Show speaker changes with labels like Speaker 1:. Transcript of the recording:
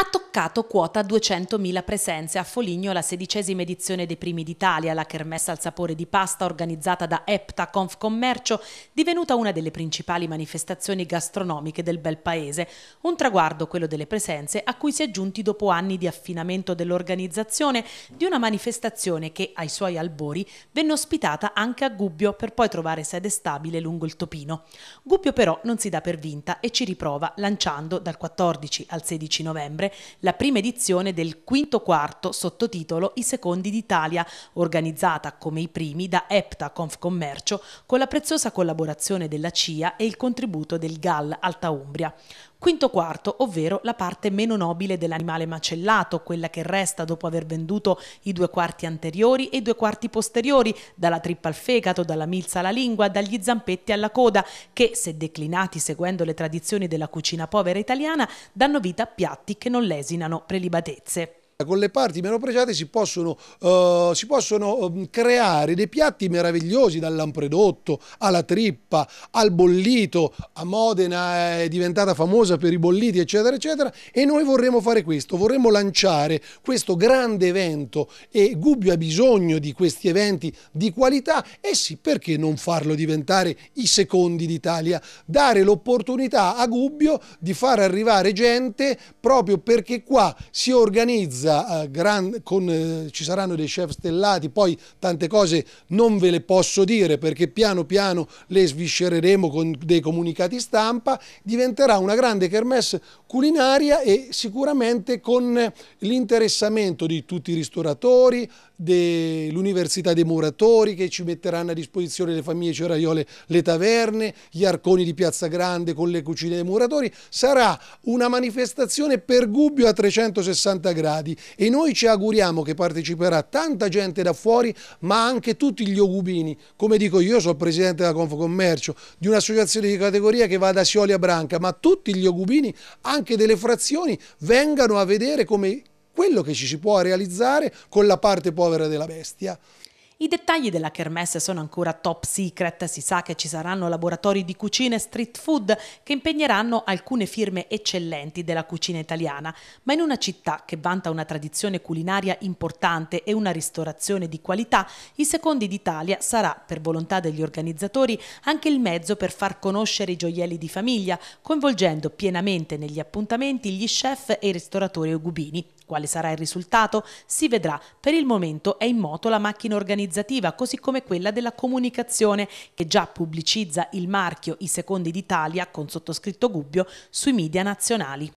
Speaker 1: ha toccato quota 200.000 presenze a Foligno la sedicesima edizione dei Primi d'Italia, la kermessa al sapore di pasta organizzata da EPTA Conf Commercio, divenuta una delle principali manifestazioni gastronomiche del bel paese. Un traguardo, quello delle presenze, a cui si è giunti dopo anni di affinamento dell'organizzazione di una manifestazione che, ai suoi albori, venne ospitata anche a Gubbio per poi trovare sede stabile lungo il Topino. Gubbio però non si dà per vinta e ci riprova lanciando dal 14 al 16 novembre la prima edizione del quinto quarto sottotitolo I secondi d'Italia, organizzata come i primi da EPTA Confcommercio con la preziosa collaborazione della CIA e il contributo del GAL Alta Umbria. Quinto quarto, ovvero la parte meno nobile dell'animale macellato, quella che resta dopo aver venduto i due quarti anteriori e i due quarti posteriori, dalla trippa al fegato, dalla milza alla lingua, dagli zampetti alla coda, che se declinati seguendo le tradizioni della cucina povera italiana, danno vita a piatti che non lesinano prelibatezze
Speaker 2: con le parti meno pregiate si possono, uh, si possono um, creare dei piatti meravigliosi dal lampredotto alla trippa, al bollito, a Modena è diventata famosa per i bolliti eccetera eccetera e noi vorremmo fare questo, vorremmo lanciare questo grande evento e Gubbio ha bisogno di questi eventi di qualità e eh sì perché non farlo diventare i secondi d'Italia, dare l'opportunità a Gubbio di far arrivare gente proprio perché qua si organizza guida, eh, gran, con, eh, ci saranno dei chef stellati, poi tante cose non ve le posso dire perché piano piano le sviscereremo con dei comunicati stampa, diventerà una grande kermesse culinaria e sicuramente con l'interessamento di tutti i ristoratori, dell'Università dei Muratori che ci metteranno a disposizione le famiglie ceraiole, le taverne, gli arconi di Piazza Grande con le cucine dei muratori. Sarà una manifestazione per Gubbio a 360 gradi e noi ci auguriamo che parteciperà tanta gente da fuori ma anche tutti gli ogubini. Come dico io, sono presidente della Confcommercio, di un'associazione di categoria che va da Sioli a Branca, ma tutti gli ogubini, anche delle frazioni, vengano a vedere come quello che ci si può realizzare con la parte povera
Speaker 1: della bestia. I dettagli della kermesse sono ancora top secret, si sa che ci saranno laboratori di cucina e street food che impegneranno alcune firme eccellenti della cucina italiana, ma in una città che vanta una tradizione culinaria importante e una ristorazione di qualità, i Secondi d'Italia sarà, per volontà degli organizzatori, anche il mezzo per far conoscere i gioielli di famiglia, coinvolgendo pienamente negli appuntamenti gli chef e i ristoratori ugubini. Quale sarà il risultato? Si vedrà. Per il momento è in moto la macchina organizzativa, così come quella della comunicazione, che già pubblicizza il marchio I Secondi d'Italia, con sottoscritto Gubbio, sui media nazionali.